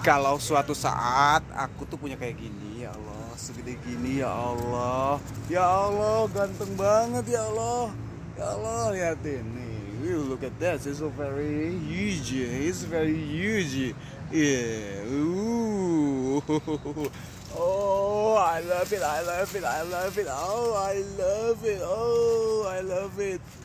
jikalau suatu saat aku tuh punya kayak gini ya Allah segede gini ya Allah ya Allah ganteng banget ya Allah ya Allah lihat ini Ooh, look at this, it's so very huge it's very huge yeah Ooh. oh I love it I love it I love it oh I love it oh I love it